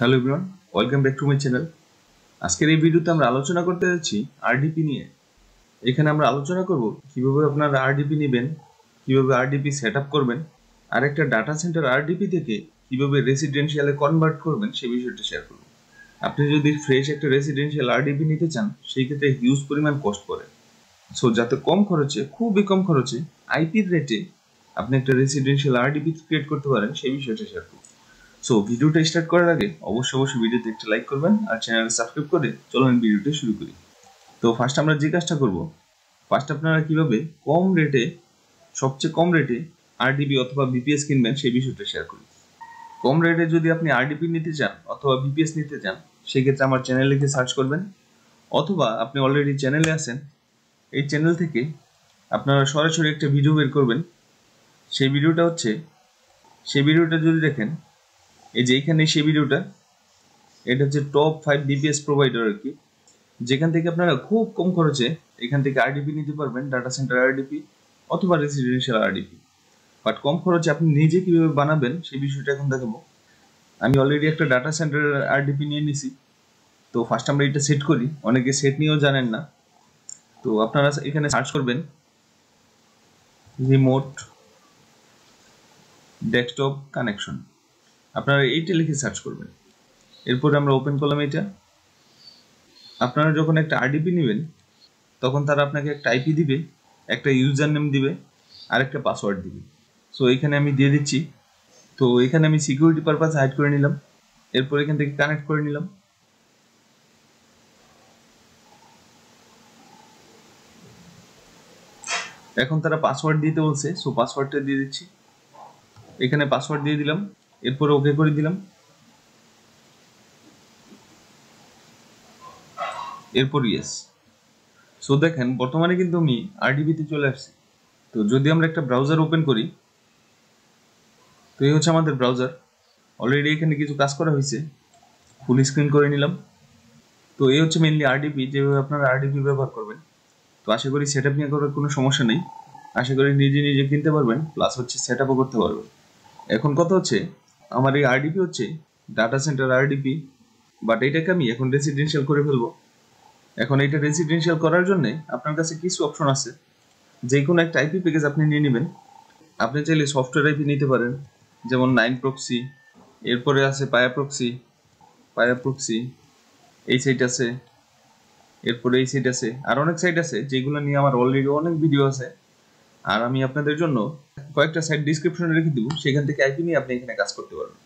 hello everyone welcome back to my channel আজকের এই ভিডিওতে আমরা আলোচনা করতে যাচ্ছি আরডিপি নিয়ে এখানে আমরা আলোচনা করব কিভাবে আপনারা আরডিপি নেবেন কিভাবে আরডিপি সেট করবেন আর একটা ডাটা সেন্টার আরডিপি থেকে কিভাবে রেসিডেন্সিয়ালে কনভার্ট করবেন সে বিষয়টা শেয়ার করব আপনি যদি ফ্রেশ একটা রেসিডেন্সিয়াল আরডিপি নিতে চান সেই ক্ষেত্রে হিউজ পরিমাণ কস্ট পড়ে সো যাতে কম খরচে খুবই কম খরচে আইপির রেটে আপনি একটা রেসিডেন্সিয়াল আরডিপি ক্রিয়েট করতে পারেন সেই বিষয়টা শেয়ার করব সো ভিডিওটা স্টার্ট করার আগে অবশ্যই অবশ্যই ভিডিওতে একটা লাইক করবেন আর চ্যানেলটা সাবস্ক্রাইব করে চলুন ভিডিওটা শুরু করি তো ফার্স্ট আমরা যে কাজটা করব ফার্স্ট আপনারা কিভাবে কম রেটে সবচেয়ে কম রেটে আরডিবি অথবা বিপিএস কিনবেন সেই বিষয়টা শেয়ার করি কম রেটে যদি আপনি আরডিপি নিতে চান অথবা বিপিএস নিতে চান সেক্ষেত্রে আমার চ্যানেলে গিয়ে সার্চ করবেন অথবা আপনি অলরেডি চ্যানেলে আছেন এই চ্যানেল থেকে আপনারা সরাসরি একটা ভিডিও বের করবেন সেই ভিডিওটা হচ্ছে সেই ভিডিওটা যদি দেখেন এই যে এখানে সেই ভিডিওটা এটা হচ্ছে টপ ফাইভ ডিপিএস প্রোভাইডার আর কি যেখান থেকে আপনারা খুব কম খরচে এখান থেকে আরডিপি নিতে পারবেন ডাটা সেন্টার আরডিপি অথবা রেসিডেন্সিয়াল আরডিপি বাট কম খরচে আপনি নিজে কীভাবে বানাবেন সেই বিষয়টা এখন দেখাবো আমি অলরেডি একটা ডাটা সেন্টার আরডিপি নিয়ে নিছি তো ফার্স্ট আমরা এটা সেট করি অনেকে সেট নিয়েও জানেন না তো আপনারা এখানে সার্চ করবেন রিমোট ডেস্কটপ কানেকশন আপনারা এইটা লিখে সার্চ করবেন এরপর আমরা ওপেন করলাম এটা আপনারা যখন একটা আরডিপি নেবেন তখন তারা আপনাকে একটা আইপি দিবে একটা ইউজার নেম দিবে আর একটা পাসওয়ার্ড দিবে সো এখানে আমি দিয়ে দিচ্ছি তো এখানে আমি সিকিউরিটি পারপাস হাইড করে নিলাম এরপর এখান থেকে কানেক্ট করে নিলাম এখন তারা পাসওয়ার্ড দিতে বলছে সো পাসওয়ার্ডটা দিয়ে দিচ্ছি এখানে পাসওয়ার্ড দিয়ে দিলাম এরপরে ওকে করে দিলাম এরপর ইয়েস সো দেখেন বর্তমানে কিন্তু আমি আরডিবিতে চলে আসছি তো যদি আমরা একটা ব্রাউজার ওপেন করি তো এই হচ্ছে আমাদের ব্রাউজার অলরেডি এখানে কিছু কাজ করা হয়েছে ফুল স্ক্রিন করে নিলাম তো এই হচ্ছে মেনলি আরডিপি যেভাবে আপনারা আরডিপি ব্যবহার করবেন তো আশা করি সেট আপ নিয়ে করার কোনো সমস্যা নেই আশা করি নিজে নিজে কিনতে পারবেন প্লাস হচ্ছে সেট করতে পারবেন এখন কথা হচ্ছে আমার এই আরডিপি হচ্ছে ডাটা সেন্টার আরডিপি বাট এটাকে আমি এখন রেসিডেন্সিয়াল করে ফেলব এখন এটা রেসিডেন্সিয়াল করার জন্য আপনার কাছে কিছু অপশন আছে যে কোনো একটা আইপি প্যাকেজ আপনি নিয়ে নেবেন আপনি চাইলে সফটওয়্যার আইপি নিতে পারেন যেমন নাইন প্রক্সি এরপরে আছে পায়া প্রক্সি পায়া প্রক্সি এই সাইট আছে এরপরে এই সাইট আছে আর অনেক সাইট আছে যেগুলো নিয়ে আমার অলরেডি অনেক ভিডিও আছে আর আমি আপনাদের জন্য কয়েকটা সাইট ডিসক্রিপশনে রেখে দিব সেখান থেকে আইপি নিয়ে আপনি এখানে কাজ করতে পারবেন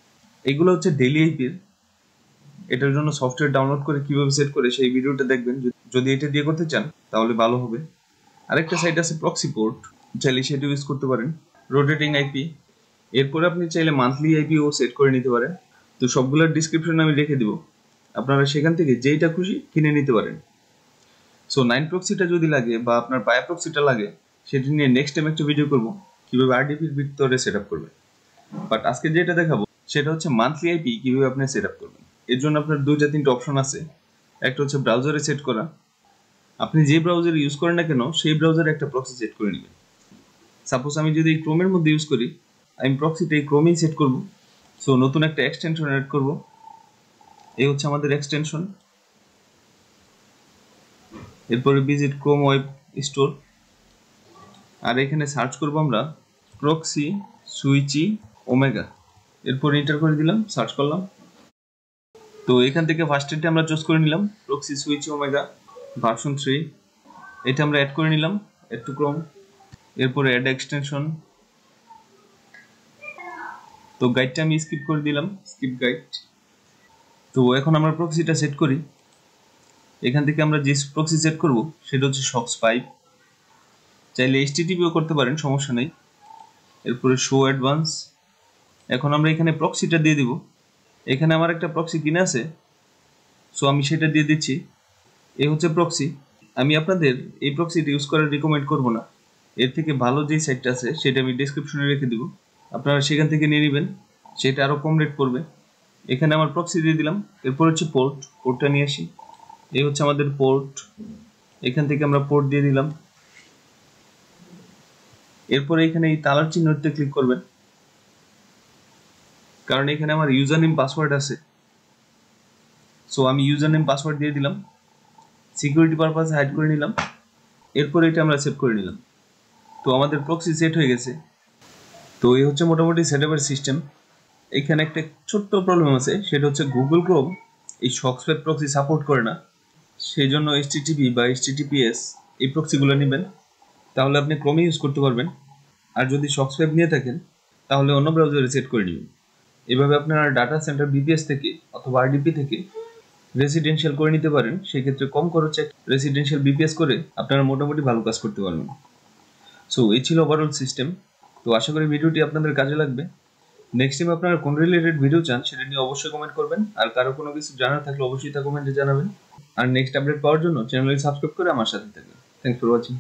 এগুলো হচ্ছে ডেলি আইপির এটার জন্য সফটওয়্যার ডাউনলোড করে কিভাবে সেট করে সেই ভিডিওটা দেখবেন যদি এটা দিয়ে করতে চান তাহলে ভালো হবে আরেকটা সাইট আছে প্রক্সি পোর্ট চাইলে সেটা ইউজ করতে পারেন রোটেটিং আইপি এরপরে আপনি চাইলে মান্থলি আইপিও সেট করে নিতে পারেন তো সবগুলোর ডিসক্রিপশন আমি রেখে দিব আপনারা সেখান থেকে যেইটা খুশি কিনে নিতে পারেন সো নাইন প্রক্সিটা যদি লাগে বা আপনার বায়োপ্রক্সিটা লাগে সেটি নিয়ে নেক্সট টাইম একটা ভিডিও করব কিভাবে আরডিপির ভিতরে সেট আপ করবেন বাট আজকে যেটা দেখাবো সেটা হচ্ছে মান্থলি আইপি কিভাবে আপনি সেট আপ করবেন এর জন্য আপনার দুইটা তিনটা অপশন আছে একটা হচ্ছে ব্রাউজারে সেট করা আপনি যে ব্রাউজার ইউজ করেন না কেন সেই ব্রাউজারে একটা প্রক্সি সেট করে নেবেন সাপোজ আমি যদি ক্রোমের মধ্যে ইউজ করি আমি প্রক্সিটা এই ক্রোমেই সেট করব সো নতুন একটা এক্সটেনশন অ্যাড করব এই হচ্ছে আমাদের এক্সটেনশন এরপরে ভিজিট ক্রোম ওয়েব স্টোর আর এখানে সার্চ করবো আমরা প্রক্সি সুইচি ওমেগা এরপর ইন্টার করে দিলাম সার্চ করলাম তো এখান থেকে ফার্স্ট এডটি আমরা চুজ করে নিলাম proxy SwitchyOmega version three এটা আমরা অ্যাড করে নিলাম একটু টু ক্রম এরপর অ্যাড এক্সটেনশন তো গাইডটা আমি স্কিপ করে দিলাম স্কিপ গাইড তো এখন আমরা প্রক্সিটা সেট করি এখান থেকে আমরা যে প্রক্সি সেট করব সেটা হচ্ছে সক্স পাইপ চাইলে এইচটিটিপিও করতে পারেন সমস্যা নেই এরপরে শো অ্যাডভান্স এখন আমরা এখানে প্রক্সিটা দিয়ে দিব এখানে আমার একটা প্রক্সি কিনে আছে সো আমি সেটা দিয়ে দিচ্ছি এ হচ্ছে প্রক্সি আমি আপনাদের এই প্রক্সিটা ইউজ করার রিকমেন্ড করব না এর থেকে ভালো যে সাইটটা আছে সেটা আমি ডিসক্রিপশনে রেখে দেবো আপনারা সেখান থেকে নিয়ে নেবেন সেটা আরও কম রেট পড়বে এখানে আমার প্রক্সি দিয়ে দিলাম এরপর হচ্ছে পোর্ট পোর্টটা নিয়ে আসি এই হচ্ছে আমাদের পোর্ট এখান থেকে আমরা পোর্ট দিয়ে দিলাম এরপরে এখানে এই তালার চিহ্নটিতে ক্লিক করবেন কারণ এখানে আমার ইউজার নেম পাসওয়ার্ড আছে সো আমি ইউজার নেম পাসওয়ার্ড দিয়ে দিলাম সিকিউরিটি পারপাস হাইড করে নিলাম এরপরে এটা আমরা সেভ করে নিলাম তো আমাদের প্রক্সি সেট হয়ে গেছে তো এই হচ্ছে মোটামুটি সেট সিস্টেম এখানে একটা ছোট্ট প্রবলেম আছে সেটা হচ্ছে গুগল ক্রোম এই সক্সওয়েব প্রক্সি সাপোর্ট করে না সেই জন্য এইচটিটিপি বা এইচটিটিপিএস এই প্রক্সিগুলো নেবেন তাহলে আপনি ক্রোমে ইউজ করতে পারবেন আর যদি সক্সওয়েব নিয়ে থাকেন তাহলে অন্য ব্রাউজার রিসেট করে নিন এভাবে আপনারা ডাটা সেন্টার বিপিএস থেকে অথবা আরডিপি থেকে রেসিডেন্সিয়াল করে নিতে পারেন সেই ক্ষেত্রে কম খরচে রেসিডেন্সিয়াল বিপিএস করে আপনারা মোটামুটি ভালো কাজ করতে পারবেন সো এই ছিল ওভারঅল সিস্টেম তো আশা করি ভিডিওটি আপনাদের কাজে লাগবে নেক্সট টাইম আপনারা কোন রিলেটেড ভিডিও চান সেটা নিয়ে অবশ্যই কমেন্ট করবেন আর কারো কোনো কিছু জানার থাকলে অবশ্যই তা কমেন্টে জানাবেন আর নেক্সট আপডেট পাওয়ার জন্য চ্যানেলটি সাবস্ক্রাইব করে আমার সাথে থাকবেন থ্যাংক ফর ওয়াচিং